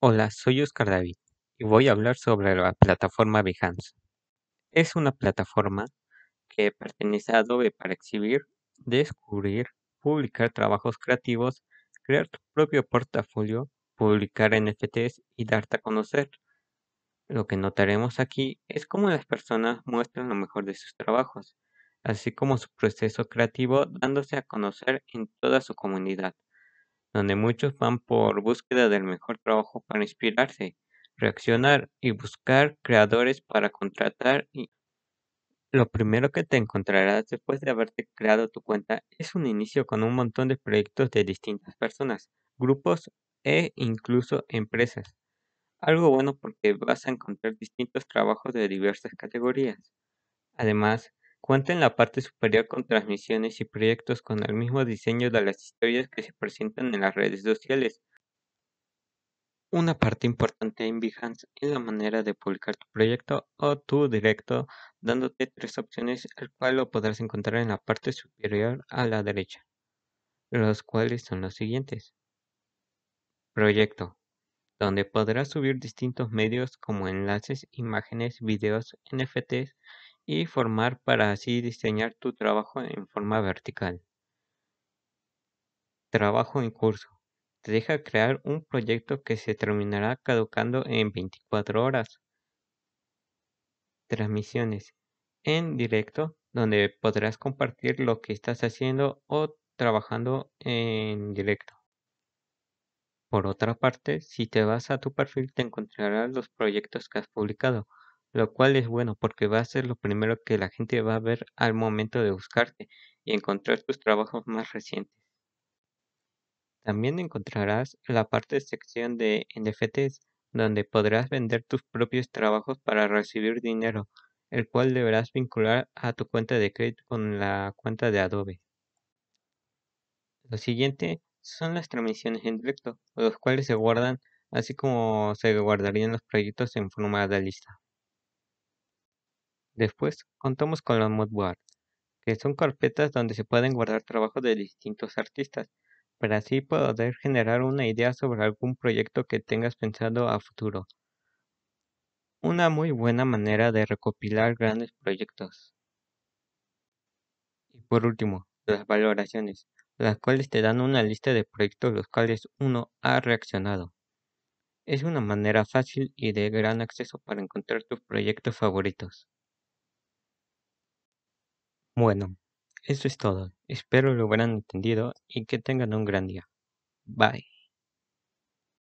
Hola, soy Oscar David y voy a hablar sobre la plataforma Behance. Es una plataforma que pertenece a Adobe para exhibir, descubrir, publicar trabajos creativos, crear tu propio portafolio, publicar NFTs y darte a conocer. Lo que notaremos aquí es cómo las personas muestran lo mejor de sus trabajos, así como su proceso creativo dándose a conocer en toda su comunidad donde muchos van por búsqueda del mejor trabajo para inspirarse, reaccionar y buscar creadores para contratar. Y lo primero que te encontrarás después de haberte creado tu cuenta es un inicio con un montón de proyectos de distintas personas, grupos e incluso empresas. Algo bueno porque vas a encontrar distintos trabajos de diversas categorías. Además, Cuenta en la parte superior con transmisiones y proyectos con el mismo diseño de las historias que se presentan en las redes sociales. Una parte importante en Behance es la manera de publicar tu proyecto o tu directo, dándote tres opciones, el cual lo podrás encontrar en la parte superior a la derecha, los cuales son los siguientes. Proyecto, donde podrás subir distintos medios como enlaces, imágenes, videos, NFTs y formar para así diseñar tu trabajo en forma vertical. Trabajo en curso. Te deja crear un proyecto que se terminará caducando en 24 horas. Transmisiones. En directo, donde podrás compartir lo que estás haciendo o trabajando en directo. Por otra parte, si te vas a tu perfil te encontrarás los proyectos que has publicado lo cual es bueno porque va a ser lo primero que la gente va a ver al momento de buscarte y encontrar tus trabajos más recientes. También encontrarás la parte de sección de NFTs, donde podrás vender tus propios trabajos para recibir dinero, el cual deberás vincular a tu cuenta de crédito con la cuenta de Adobe. Lo siguiente son las transmisiones en directo, los cuales se guardan así como se guardarían los proyectos en forma de lista. Después, contamos con los moodboards, que son carpetas donde se pueden guardar trabajos de distintos artistas, para así poder generar una idea sobre algún proyecto que tengas pensado a futuro. Una muy buena manera de recopilar grandes proyectos. Y por último, las valoraciones, las cuales te dan una lista de proyectos los cuales uno ha reaccionado. Es una manera fácil y de gran acceso para encontrar tus proyectos favoritos. Bueno, eso es todo. Espero lo habrán entendido y que tengan un gran día. Bye.